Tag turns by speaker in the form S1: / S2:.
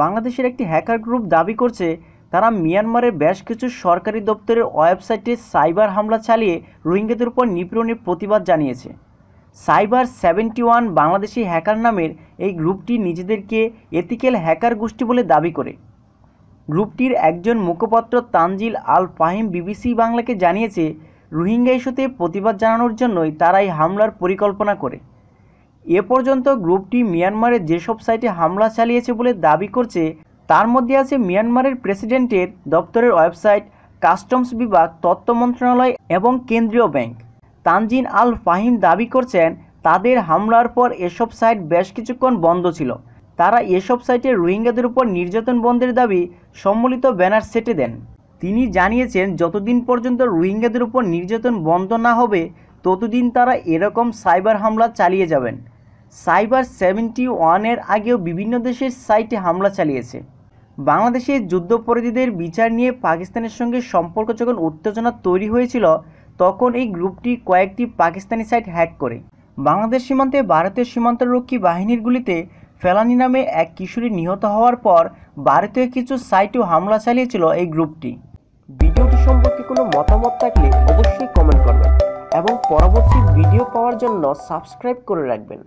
S1: বাংলাদেশের একটি hacker group দাবি করছে তারা মিয়ানমারের বেশ কিছু সরকারি দপ্তরের ওয়েবসাইটে সাইবার হামলা চালিয়ে রোহিঙ্গাদের উপর নিপীড়নের প্রতিবাদ জানিয়েছে cyber seventy one Bangladeshi hacker নামের এই গ্রুপটি নিজেদেরকে এথিক্যাল হ্যাকার গোষ্ঠী বলে দাবি করে গ্রুপটির একজন মুখপাত্র তানজিল আল ফাহিম বিবিসি বাংলাকে জানিয়েছে রোহিঙ্গা ইস্যুতে প্রতিবাদ জানানোর জন্যই তারা এই হামলার পরিকল্পনা করে এ পর্যন্ত গ্রুপটি মিয়ানমারের যেসব সাইটে হামলা চালিয়েছে বলে দাবি করছে তার মধ্যে আছে মিয়ানমারের প্রেসিডেন্টের দপ্তরের ওয়েবসাইট কাস্টমস বিভাগ তথ্য মন্ত্রণালয় এবং কেন্দ্রীয় ব্যাংক তানজিন আল ফাহিম দাবি করছেন তাদের হামলার পর এসব সাইট বেশ কিছুক্ষণ বন্ধ ছিল তারা এসব সাইটে রোহিঙ্গাদের উপর নির্যাতন বন্ধের দাবি সম্মিলিত ব্যানার সেটে দেন তিনি জানিয়েছেন যতদিন পর্যন্ত রোহিঙ্গাদের উপর নির্যাতন বন্ধ না হবে ততদিন তারা এরকম সাইবার হামলা চালিয়ে যাবেন সাইবার সেভেন্টি ওয়ানের আগেও বিভিন্ন দেশের সাইটে হামলা চালিয়েছে বাংলাদেশের যুদ্ধপরাধীদের বিচার নিয়ে পাকিস্তানের সঙ্গে সম্পর্ক যখন উত্তেজনা তৈরি হয়েছিল তখন এই গ্রুপটি কয়েকটি পাকিস্তানি সাইট হ্যাক করে বাংলাদেশ সীমান্তে ভারতের সীমান্তরক্ষী বাহিনীরগুলিতে ফেলানি নামে এক কিশোরী নিহত হওয়ার পর ভারতীয় কিছু সাইটেও হামলা চালিয়েছিল এই গ্রুপটি ভিডিওটি সম্পর্কে কোনো মতামত থাকলে অবশ্যই কমেন্ট করবেন এবং পরবর্তী ভিডিও পাওয়ার জন্য সাবস্ক্রাইব করে রাখবেন